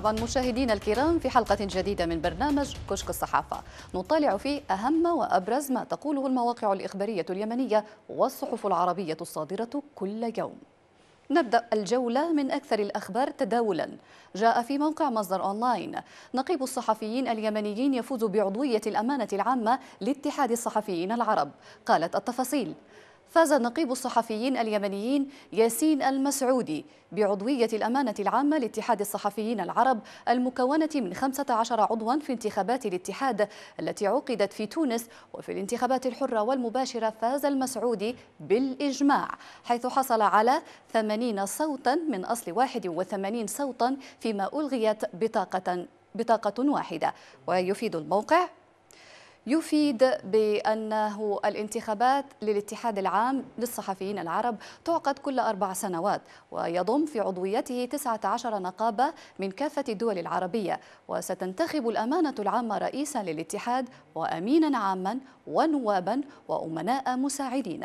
مرحبا مشاهدينا الكرام في حلقة جديدة من برنامج كشك الصحافة نطالع فيه أهم وأبرز ما تقوله المواقع الإخبارية اليمنية والصحف العربية الصادرة كل يوم نبدأ الجولة من أكثر الأخبار تداولا جاء في موقع مصدر أونلاين نقيب الصحفيين اليمنيين يفوز بعضوية الأمانة العامة لاتحاد الصحفيين العرب قالت التفاصيل فاز نقيب الصحفيين اليمنيين ياسين المسعودي بعضوية الأمانة العامة لاتحاد الصحفيين العرب المكونة من 15 عضوا في انتخابات الاتحاد التي عقدت في تونس وفي الانتخابات الحرة والمباشرة فاز المسعودي بالإجماع حيث حصل على 80 صوتا من أصل 81 صوتا فيما ألغيت بطاقة بطاقة واحدة ويفيد الموقع يفيد بأنه الانتخابات للاتحاد العام للصحفيين العرب تعقد كل أربع سنوات ويضم في عضويته 19 نقابة من كافة الدول العربية وستنتخب الأمانة العامة رئيسا للاتحاد وأمينا عاما ونوابا وأمناء مساعدين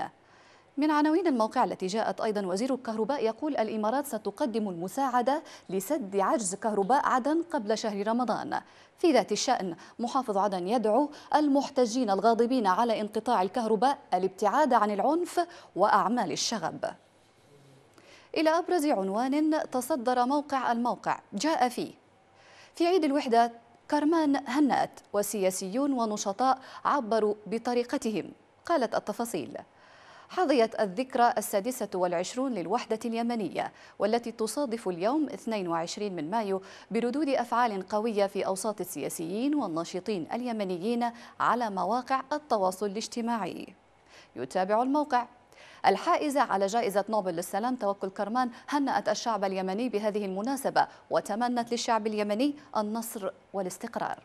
من عناوين الموقع التي جاءت أيضا وزير الكهرباء يقول الإمارات ستقدم المساعدة لسد عجز كهرباء عدن قبل شهر رمضان في ذات الشأن محافظ عدن يدعو المحتجين الغاضبين على انقطاع الكهرباء الابتعاد عن العنف وأعمال الشغب إلى أبرز عنوان تصدر موقع الموقع جاء فيه في عيد الوحدة كرمان هنات وسياسيون ونشطاء عبروا بطريقتهم قالت التفاصيل حظيت الذكرى السادسة والعشرون للوحدة اليمنية والتي تصادف اليوم 22 من مايو بردود أفعال قوية في أوساط السياسيين والناشطين اليمنيين على مواقع التواصل الاجتماعي يتابع الموقع الحائزة على جائزة نوبل للسلام توكل كرمان هنأت الشعب اليمني بهذه المناسبة وتمنت للشعب اليمني النصر والاستقرار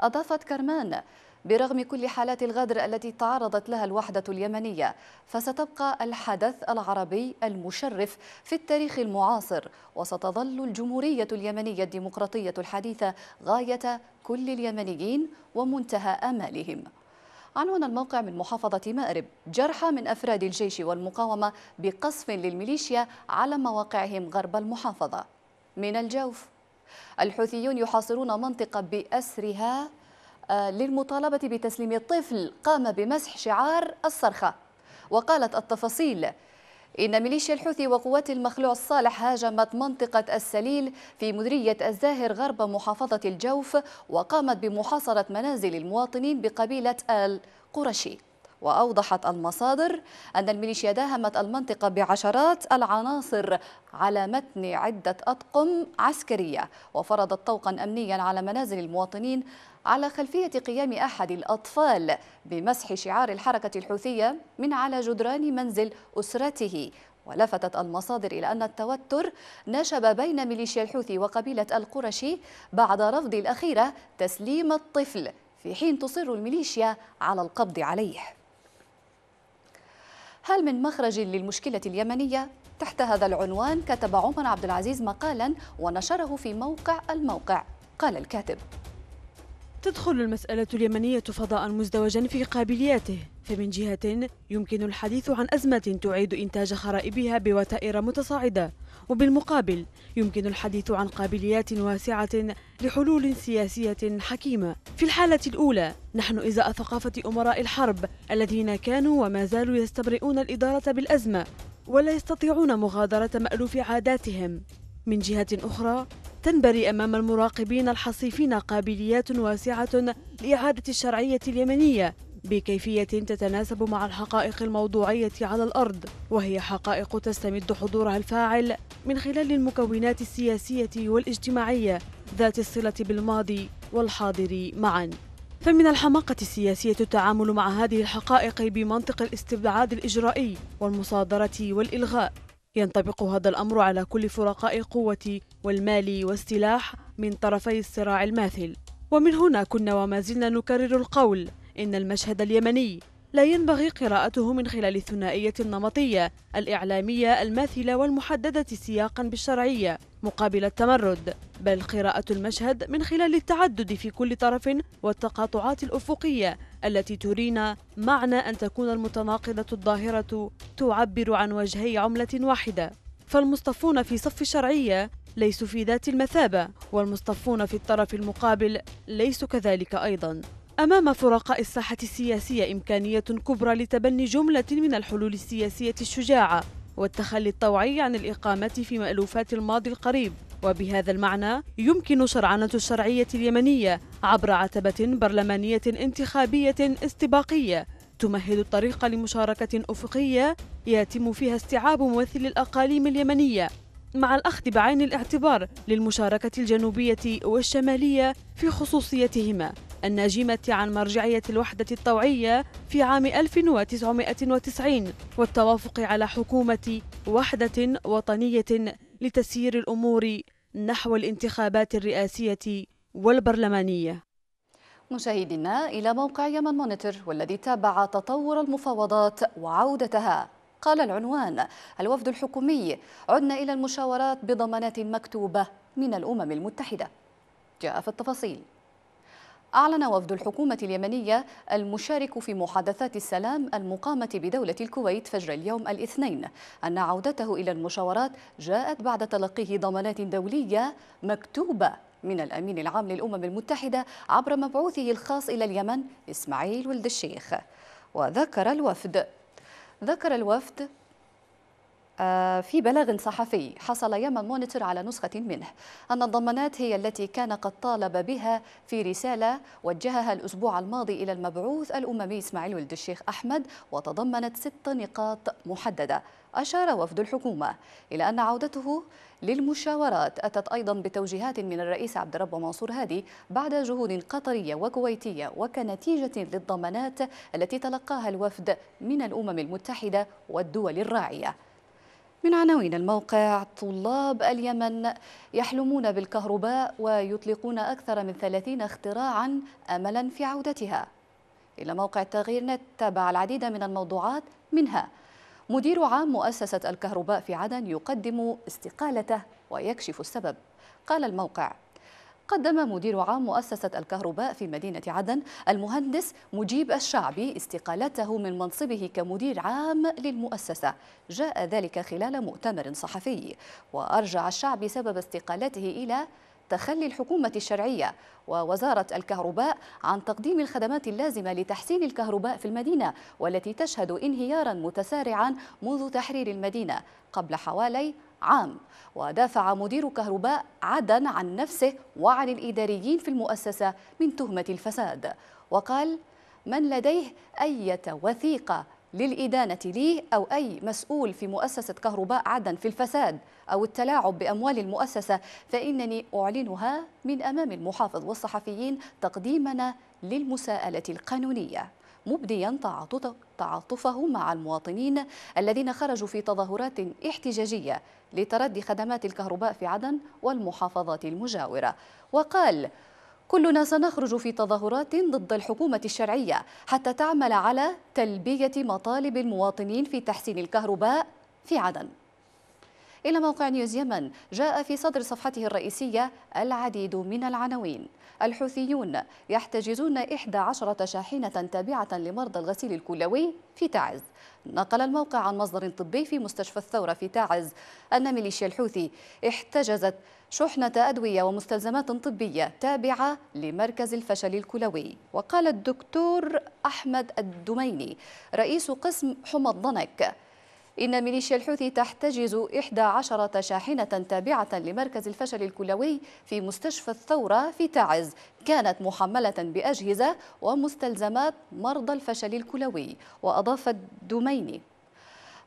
أضافت كرمان برغم كل حالات الغدر التي تعرضت لها الوحدة اليمنية فستبقى الحدث العربي المشرف في التاريخ المعاصر وستظل الجمهورية اليمنية الديمقراطية الحديثة غاية كل اليمنيين ومنتهى آمالهم عنوان الموقع من محافظة مأرب جرحى من أفراد الجيش والمقاومة بقصف للميليشيا على مواقعهم غرب المحافظة من الجوف الحوثيون يحاصرون منطقة بأسرها آه، للمطالبة بتسليم الطفل قام بمسح شعار الصرخة وقالت التفاصيل إن ميليشيا الحوثي وقوات المخلوع الصالح هاجمت منطقة السليل في مديرية الزاهر غرب محافظة الجوف وقامت بمحاصرة منازل المواطنين بقبيلة آل قرشي وأوضحت المصادر أن الميليشيا داهمت المنطقة بعشرات العناصر على متن عدة أطقم عسكرية وفرضت طوقا أمنيا على منازل المواطنين على خلفية قيام أحد الأطفال بمسح شعار الحركة الحوثية من على جدران منزل أسرته ولفتت المصادر إلى أن التوتر نشب بين ميليشيا الحوثي وقبيلة القرشي بعد رفض الأخيرة تسليم الطفل في حين تصر الميليشيا على القبض عليه هل من مخرج للمشكلة اليمنية؟ تحت هذا العنوان كتب عمر عبد العزيز مقالا ونشره في موقع الموقع قال الكاتب تدخل المسألة اليمنية فضاء مزدوجا في قابلياته فمن جهة يمكن الحديث عن أزمة تعيد إنتاج خرائبها بوتائر متصاعدة وبالمقابل يمكن الحديث عن قابليات واسعة لحلول سياسية حكيمة في الحالة الأولى نحن إزاء ثقافة أمراء الحرب الذين كانوا وما زالوا يستبرئون الإدارة بالأزمة ولا يستطيعون مغادرة مألوف عاداتهم من جهة أخرى تنبري أمام المراقبين الحصيفين قابليات واسعة لإعادة الشرعية اليمنية بكيفية تتناسب مع الحقائق الموضوعية على الأرض وهي حقائق تستمد حضورها الفاعل من خلال المكونات السياسية والاجتماعية ذات الصلة بالماضي والحاضر معاً فمن الحماقة السياسية التعامل مع هذه الحقائق بمنطق الاستبعاد الإجرائي والمصادرة والإلغاء ينطبق هذا الأمر على كل فرقاء القوة والمال والسلاح من طرفي الصراع الماثل ومن هنا كنا وما زلنا نكرر القول إن المشهد اليمني لا ينبغي قراءته من خلال الثنائية النمطية الإعلامية الماثلة والمحددة سياقا بالشرعية مقابل التمرد بل قراءة المشهد من خلال التعدد في كل طرف والتقاطعات الأفقية التي ترينا معنى أن تكون المتناقضة الظاهرة تعبر عن وجهي عملة واحدة فالمصطفون في صف الشرعية ليسوا في ذات المثابة والمصطفون في الطرف المقابل ليسوا كذلك أيضاً أمام فرقاء الساحة السياسية إمكانية كبرى لتبني جملة من الحلول السياسية الشجاعة والتخلي الطوعي عن الإقامة في مألوفات الماضي القريب وبهذا المعنى يمكن شرعنة الشرعية اليمنية عبر عتبة برلمانية انتخابية استباقية تمهد الطريق لمشاركة أفقية يتم فيها استيعاب ممثل الأقاليم اليمنية مع الأخذ بعين الاعتبار للمشاركة الجنوبية والشمالية في خصوصيتهما الناجمة عن مرجعية الوحدة الطوعية في عام 1990 والتوافق على حكومة وحدة وطنية لتسيير الأمور نحو الانتخابات الرئاسية والبرلمانية مشاهدينا إلى موقع يمن مونيتور والذي تابع تطور المفاوضات وعودتها قال العنوان الوفد الحكومي عدنا إلى المشاورات بضمانات مكتوبة من الأمم المتحدة جاء في التفاصيل أعلن وفد الحكومة اليمنية المشارك في محادثات السلام المقامة بدولة الكويت فجر اليوم الاثنين أن عودته إلى المشاورات جاءت بعد تلقيه ضمانات دولية مكتوبة من الأمين العام للأمم المتحدة عبر مبعوثه الخاص إلى اليمن إسماعيل ولد الشيخ وذكر الوفد ذكر الوفد آه، في بلاغ صحفي حصل يمن مونيتور على نسخة منه أن الضمانات هي التي كان قد طالب بها في رسالة وجهها الأسبوع الماضي إلى المبعوث الأممي إسماعيل ولد الشيخ أحمد وتضمنت ست نقاط محددة أشار وفد الحكومة إلى أن عودته للمشاورات أتت أيضا بتوجيهات من الرئيس عبد الرب منصور هادي بعد جهود قطرية وكويتية وكنتيجة للضمانات التي تلقاها الوفد من الأمم المتحدة والدول الراعية من عناوين الموقع طلاب اليمن يحلمون بالكهرباء ويطلقون أكثر من ثلاثين اختراعا أملا في عودتها إلى موقع التغيير نت تابع العديد من الموضوعات منها مدير عام مؤسسة الكهرباء في عدن يقدم استقالته ويكشف السبب قال الموقع قدم مدير عام مؤسسة الكهرباء في مدينة عدن المهندس مجيب الشعبي استقالته من منصبه كمدير عام للمؤسسة جاء ذلك خلال مؤتمر صحفي وأرجع الشعبي سبب استقالته إلى تخلي الحكومة الشرعية ووزارة الكهرباء عن تقديم الخدمات اللازمة لتحسين الكهرباء في المدينة والتي تشهد انهيارا متسارعا منذ تحرير المدينة قبل حوالي عام ودافع مدير كهرباء عدن عن نفسه وعن الإداريين في المؤسسة من تهمة الفساد وقال من لديه أي وثيقة للإدانة لي أو أي مسؤول في مؤسسة كهرباء عدن في الفساد أو التلاعب بأموال المؤسسة فإنني أعلنها من أمام المحافظ والصحفيين تقديمنا للمساءلة القانونية مبديا تعاطفه مع المواطنين الذين خرجوا في تظاهرات احتجاجية لتردي خدمات الكهرباء في عدن والمحافظات المجاورة وقال كلنا سنخرج في تظاهرات ضد الحكومة الشرعية حتى تعمل على تلبية مطالب المواطنين في تحسين الكهرباء في عدن إلى موقع نيوز يمن جاء في صدر صفحته الرئيسية العديد من العناوين الحوثيون يحتجزون 11 شاحنة تابعة لمرضى الغسيل الكلوي في تعز نقل الموقع عن مصدر طبي في مستشفى الثورة في تعز أن ميليشيا الحوثي احتجزت شحنة أدوية ومستلزمات طبية تابعة لمركز الفشل الكلوي وقال الدكتور أحمد الدميني رئيس قسم حمى الضنك إن ميليشيا الحوثي تحتجز 11 شاحنة تابعة لمركز الفشل الكلوي في مستشفى الثورة في تعز كانت محملة بأجهزة ومستلزمات مرضى الفشل الكلوي وأضاف الدميني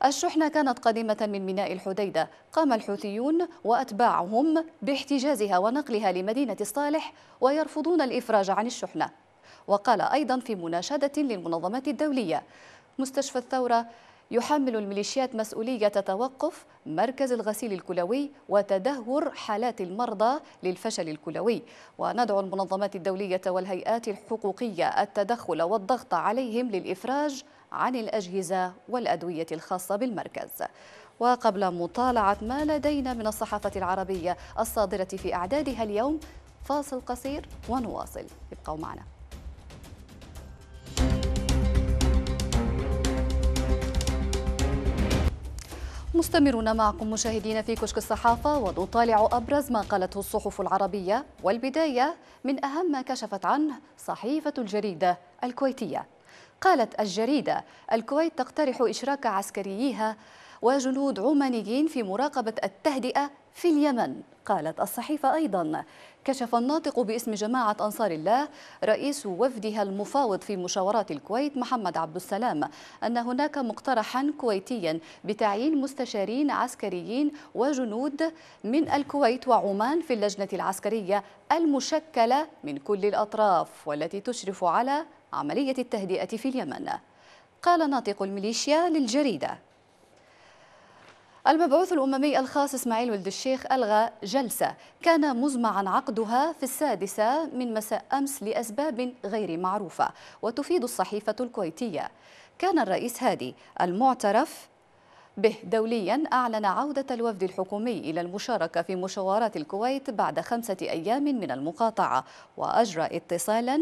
الشحنة كانت قادمة من ميناء الحديدة قام الحوثيون وأتباعهم باحتجازها ونقلها لمدينة الصالح ويرفضون الإفراج عن الشحنة وقال أيضا في مناشدة للمنظمات الدولية مستشفى الثورة يحمل الميليشيات مسؤولية توقف مركز الغسيل الكلوي وتدهور حالات المرضى للفشل الكلوي وندعو المنظمات الدولية والهيئات الحقوقية التدخل والضغط عليهم للإفراج عن الأجهزة والأدوية الخاصة بالمركز وقبل مطالعة ما لدينا من الصحافة العربية الصادرة في أعدادها اليوم فاصل قصير ونواصل ابقوا معنا مستمرون معكم مشاهدين في كشك الصحافة ونطالع أبرز ما قالته الصحف العربية والبداية من أهم ما كشفت عنه صحيفة الجريدة الكويتية قالت الجريدة الكويت تقترح إشراك عسكرييها وجنود عمانيين في مراقبة التهدئة في اليمن قالت الصحيفة أيضا كشف الناطق باسم جماعة أنصار الله رئيس وفدها المفاوض في مشاورات الكويت محمد عبد السلام أن هناك مقترحا كويتيا بتعيين مستشارين عسكريين وجنود من الكويت وعمان في اللجنة العسكرية المشكلة من كل الأطراف والتي تشرف على عملية التهدئة في اليمن قال ناطق الميليشيا للجريدة المبعوث الأممي الخاص إسماعيل ولد الشيخ ألغى جلسة كان مزمعا عقدها في السادسة من مساء أمس لأسباب غير معروفة وتفيد الصحيفة الكويتية كان الرئيس هادي المعترف به دوليا أعلن عودة الوفد الحكومي إلى المشاركة في مشاورات الكويت بعد خمسة أيام من المقاطعة وأجرى اتصالا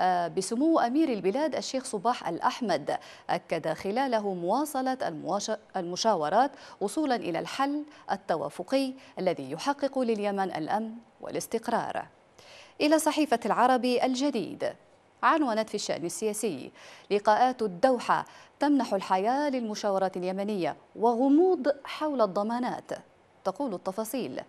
آه، بسمو أمير البلاد الشيخ صباح الأحمد أكد خلاله مواصلة المشاورات وصولا إلى الحل التوافقي الذي يحقق لليمن الأمن والاستقرار إلى صحيفة العربي الجديد عنونت في الشأن السياسي لقاءات الدوحة تمنح الحياة للمشاورات اليمنية وغموض حول الضمانات تقول التفاصيل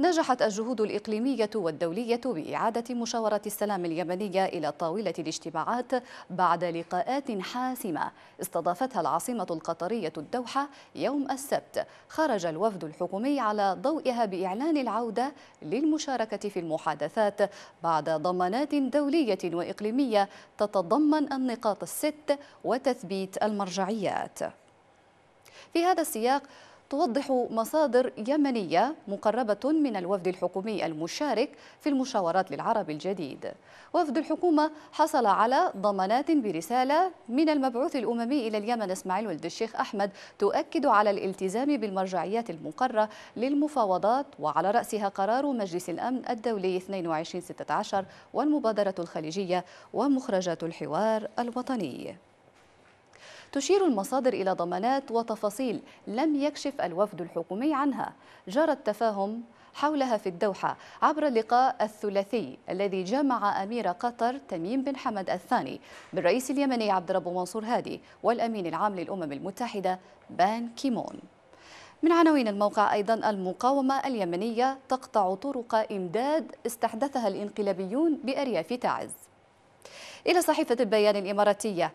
نجحت الجهود الإقليمية والدولية بإعادة مشاورة السلام اليمنية إلى طاولة الاجتماعات بعد لقاءات حاسمة استضافتها العاصمة القطرية الدوحة يوم السبت خرج الوفد الحكومي على ضوئها بإعلان العودة للمشاركة في المحادثات بعد ضمانات دولية وإقليمية تتضمن النقاط الست وتثبيت المرجعيات في هذا السياق توضح مصادر يمنية مقربة من الوفد الحكومي المشارك في المشاورات للعرب الجديد وفد الحكومة حصل على ضمانات برسالة من المبعوث الأممي إلى اليمن إسماعيل ولد الشيخ أحمد تؤكد على الالتزام بالمرجعيات المقرة للمفاوضات وعلى رأسها قرار مجلس الأمن الدولي 2216 والمبادرة الخليجية ومخرجات الحوار الوطني تشير المصادر إلى ضمانات وتفاصيل لم يكشف الوفد الحكومي عنها جرى التفاهم حولها في الدوحة عبر اللقاء الثلاثي الذي جمع أمير قطر تميم بن حمد الثاني بالرئيس اليمني عبد الرب منصور هادي والأمين العام للأمم المتحدة بان كيمون من عناوين الموقع أيضا المقاومة اليمنية تقطع طرق إمداد استحدثها الإنقلابيون بأرياف تعز إلى صحيفة البيان الإماراتية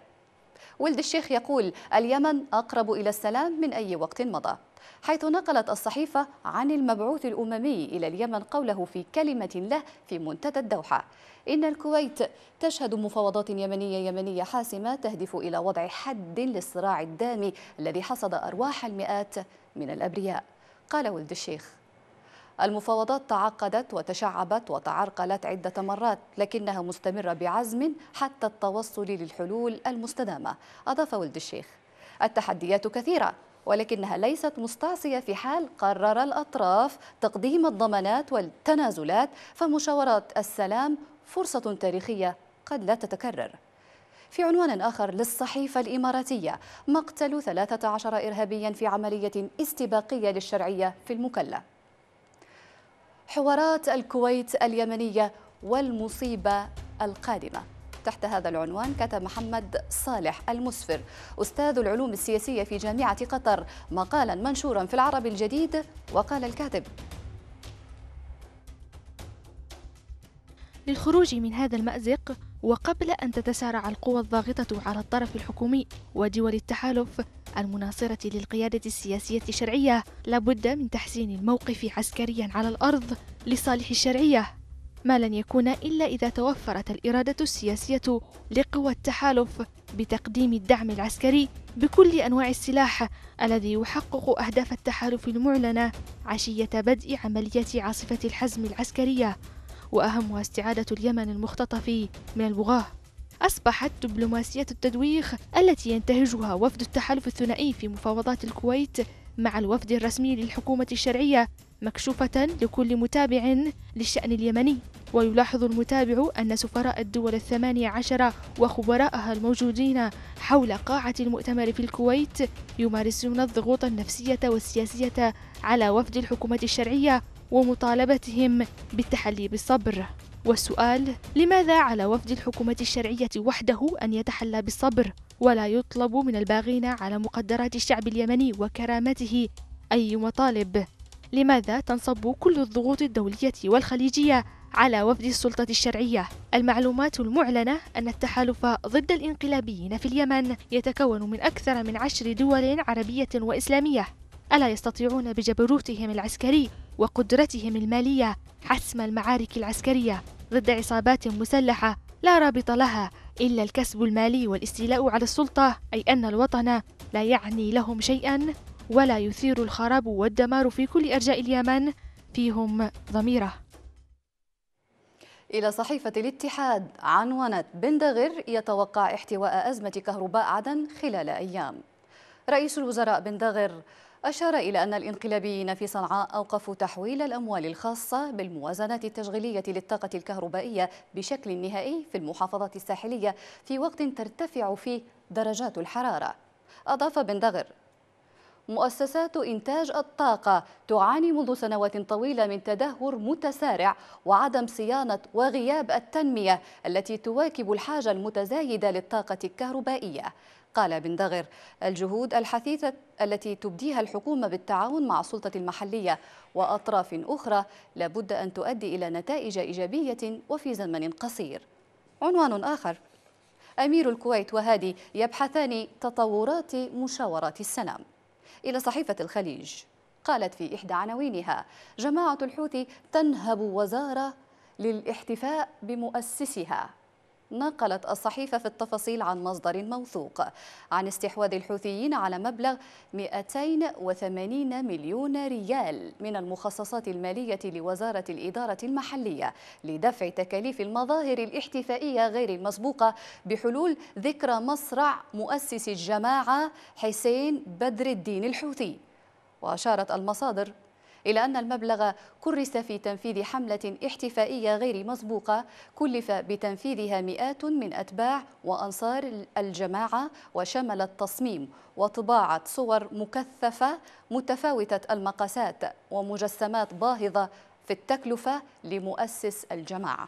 ولد الشيخ يقول اليمن أقرب إلى السلام من أي وقت مضى حيث نقلت الصحيفة عن المبعوث الأممي إلى اليمن قوله في كلمة له في منتدى الدوحة إن الكويت تشهد مفاوضات يمنية يمنية حاسمة تهدف إلى وضع حد للصراع الدامي الذي حصد أرواح المئات من الأبرياء قال ولد الشيخ المفاوضات تعقدت وتشعبت وتعرقلت عدة مرات لكنها مستمرة بعزم حتى التوصل للحلول المستدامة أضاف ولد الشيخ التحديات كثيرة ولكنها ليست مستعصية في حال قرر الأطراف تقديم الضمانات والتنازلات فمشاورات السلام فرصة تاريخية قد لا تتكرر في عنوان آخر للصحيفة الإماراتية مقتل 13 إرهابيا في عملية استباقية للشرعية في المكلة حوارات الكويت اليمنية والمصيبة القادمة تحت هذا العنوان كتب محمد صالح المسفر أستاذ العلوم السياسية في جامعة قطر مقالا منشورا في العرب الجديد وقال الكاتب للخروج من هذا المأزق وقبل أن تتسارع القوى الضاغطة على الطرف الحكومي ودول التحالف المناصرة للقيادة السياسية الشرعية لابد من تحسين الموقف عسكريا على الأرض لصالح الشرعية ما لن يكون إلا إذا توفرت الإرادة السياسية لقوى التحالف بتقديم الدعم العسكري بكل أنواع السلاح الذي يحقق أهداف التحالف المعلنة عشية بدء عملية عاصفة الحزم العسكرية وأهمها استعادة اليمن المختطف من البغاة أصبحت دبلوماسية التدويخ التي ينتهجها وفد التحالف الثنائي في مفاوضات الكويت مع الوفد الرسمي للحكومة الشرعية مكشوفة لكل متابع للشأن اليمني ويلاحظ المتابع أن سفراء الدول الثمانية عشر وخبراءها الموجودين حول قاعة المؤتمر في الكويت يمارسون الضغوط النفسية والسياسية على وفد الحكومة الشرعية ومطالبتهم بالتحلي بالصبر والسؤال لماذا على وفد الحكومة الشرعية وحده أن يتحلى بالصبر ولا يطلب من الباغين على مقدرات الشعب اليمني وكرامته أي مطالب لماذا تنصب كل الضغوط الدولية والخليجية على وفد السلطة الشرعية المعلومات المعلنة أن التحالف ضد الإنقلابيين في اليمن يتكون من أكثر من عشر دول عربية وإسلامية ألا يستطيعون بجبروتهم العسكري وقدرتهم المالية حسم المعارك العسكرية ضد عصابات مسلحة لا رابط لها إلا الكسب المالي والاستيلاء على السلطة أي أن الوطن لا يعني لهم شيئا ولا يثير الخراب والدمار في كل أرجاء اليمن فيهم ضميره إلى صحيفة الاتحاد عنونت بندغر يتوقع احتواء أزمة كهرباء عدن خلال أيام رئيس الوزراء بندغر أشار إلى أن الانقلابيين في صنعاء أوقفوا تحويل الأموال الخاصة بالموازنات التشغيلية للطاقة الكهربائية بشكل نهائي في المحافظات الساحلية في وقت ترتفع فيه درجات الحرارة أضاف بن دغر مؤسسات إنتاج الطاقة تعاني منذ سنوات طويلة من تدهور متسارع وعدم صيانة وغياب التنمية التي تواكب الحاجة المتزايدة للطاقة الكهربائية قال بن دغر الجهود الحثيثة التي تبديها الحكومة بالتعاون مع السلطة المحلية وأطراف أخرى لابد أن تؤدي إلى نتائج إيجابية وفي زمن قصير عنوان آخر أمير الكويت وهادي يبحثان تطورات مشاورات السلام إلى صحيفة الخليج قالت في إحدى عناوينها جماعة الحوثي تنهب وزارة للاحتفاء بمؤسسها نقلت الصحيفة في التفاصيل عن مصدر موثوق عن استحواذ الحوثيين على مبلغ 280 مليون ريال من المخصصات المالية لوزارة الإدارة المحلية لدفع تكاليف المظاهر الاحتفائية غير المسبوقة بحلول ذكرى مصرع مؤسس الجماعة حسين بدر الدين الحوثي وأشارت المصادر إلى أن المبلغ كرس في تنفيذ حملة احتفائية غير مسبوقة كلف بتنفيذها مئات من أتباع وأنصار الجماعة وشمل التصميم وطباعة صور مكثفة متفاوتة المقاسات ومجسمات باهظة في التكلفة لمؤسس الجماعة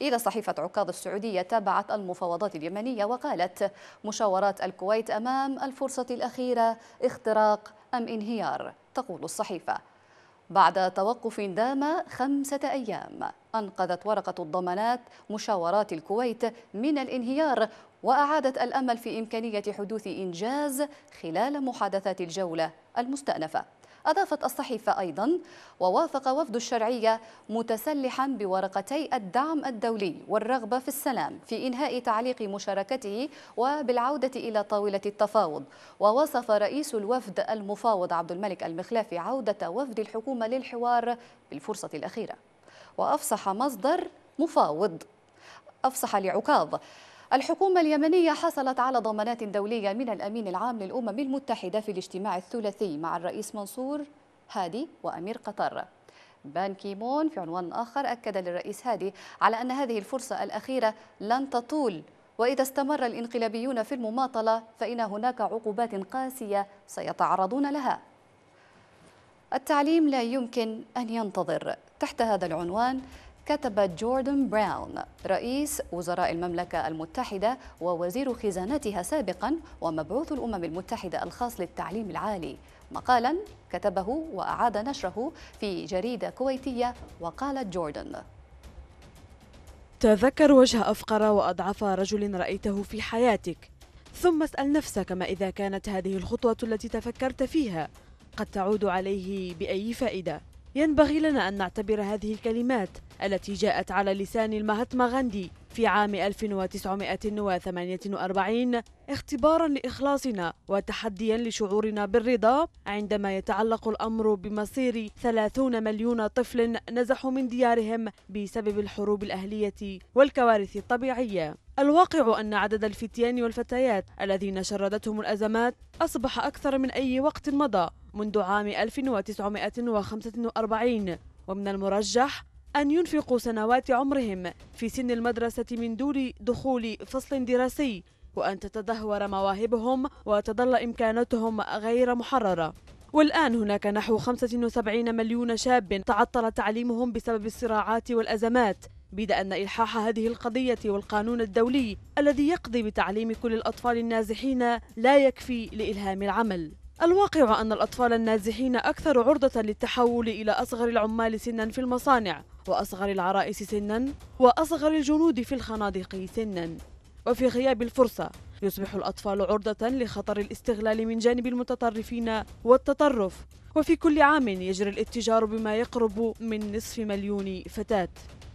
إلى صحيفة عكاظ السعودية تابعت المفاوضات اليمنية وقالت مشاورات الكويت أمام الفرصة الأخيرة اختراق أم انهيار تقول الصحيفة بعد توقف دام خمسة أيام أنقذت ورقة الضمانات مشاورات الكويت من الانهيار وأعادت الأمل في إمكانية حدوث إنجاز خلال محادثات الجولة المستأنفة أضافت الصحيفة أيضا ووافق وفد الشرعية متسلحا بورقتي الدعم الدولي والرغبة في السلام في إنهاء تعليق مشاركته وبالعودة إلى طاولة التفاوض ووصف رئيس الوفد المفاوض عبد الملك المخلافي عودة وفد الحكومة للحوار بالفرصة الأخيرة وأفصح مصدر مفاوض أفصح لعكاظ الحكومة اليمنية حصلت على ضمانات دولية من الأمين العام للأمم المتحدة في الاجتماع الثلاثي مع الرئيس منصور هادي وأمير قطر بان كيمون في عنوان آخر أكد للرئيس هادي على أن هذه الفرصة الأخيرة لن تطول وإذا استمر الإنقلابيون في المماطلة فإن هناك عقوبات قاسية سيتعرضون لها التعليم لا يمكن أن ينتظر تحت هذا العنوان كتب جوردن براون رئيس وزراء المملكة المتحدة ووزير خزانتها سابقا ومبعوث الأمم المتحدة الخاص للتعليم العالي مقالا كتبه وأعاد نشره في جريدة كويتية وقال جوردن تذكر وجه أفقر وأضعف رجل رأيته في حياتك ثم اسأل نفسك ما إذا كانت هذه الخطوة التي تفكرت فيها قد تعود عليه بأي فائدة ينبغي لنا أن نعتبر هذه الكلمات التي جاءت على لسان المهاتما غاندي في عام 1948 اختبارا لإخلاصنا وتحديا لشعورنا بالرضا عندما يتعلق الأمر بمصير 30 مليون طفل نزحوا من ديارهم بسبب الحروب الأهلية والكوارث الطبيعية الواقع أن عدد الفتيان والفتيات الذين شردتهم الأزمات أصبح أكثر من أي وقت مضى منذ عام 1945 ومن المرجح أن ينفقوا سنوات عمرهم في سن المدرسة من دون دخول فصل دراسي وأن تتدهور مواهبهم وتظل إمكاناتهم غير محررة والآن هناك نحو 75 مليون شاب تعطل تعليمهم بسبب الصراعات والأزمات بيد أن إلحاح هذه القضية والقانون الدولي الذي يقضي بتعليم كل الأطفال النازحين لا يكفي لإلهام العمل الواقع أن الأطفال النازحين أكثر عرضة للتحول إلى أصغر العمال سنا في المصانع وأصغر العرائس سنا وأصغر الجنود في الخنادق سنا وفي غياب الفرصة يصبح الأطفال عرضة لخطر الاستغلال من جانب المتطرفين والتطرف وفي كل عام يجري الاتجار بما يقرب من نصف مليون فتاة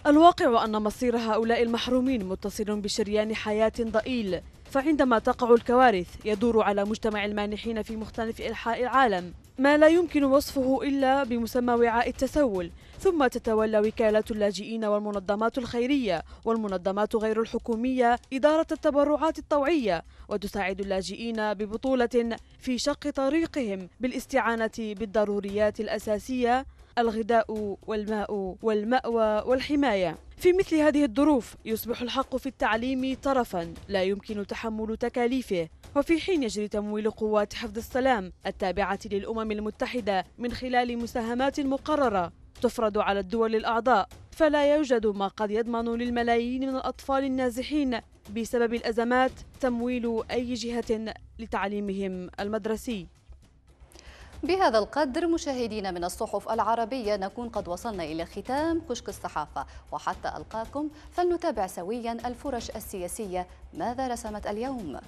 الواقع أن مصير هؤلاء المحرومين متصل بشريان حياة ضئيل فعندما تقع الكوارث يدور على مجتمع المانحين في مختلف أنحاء العالم ما لا يمكن وصفه إلا بمسمى وعاء التسول ثم تتولى وكالة اللاجئين والمنظمات الخيرية والمنظمات غير الحكومية إدارة التبرعات الطوعية وتساعد اللاجئين ببطولة في شق طريقهم بالاستعانة بالضروريات الأساسية الغذاء والماء والمأوى والحماية في مثل هذه الظروف يصبح الحق في التعليم طرفا لا يمكن تحمل تكاليفه وفي حين يجري تمويل قوات حفظ السلام التابعة للأمم المتحدة من خلال مساهمات مقررة تفرض على الدول الأعضاء فلا يوجد ما قد يضمن للملايين من الأطفال النازحين بسبب الأزمات تمويل أي جهة لتعليمهم المدرسي بهذا القدر مشاهدينا من الصحف العربية نكون قد وصلنا إلى ختام كشك الصحافة وحتى ألقاكم فلنتابع سويا الفرش السياسية ماذا رسمت اليوم؟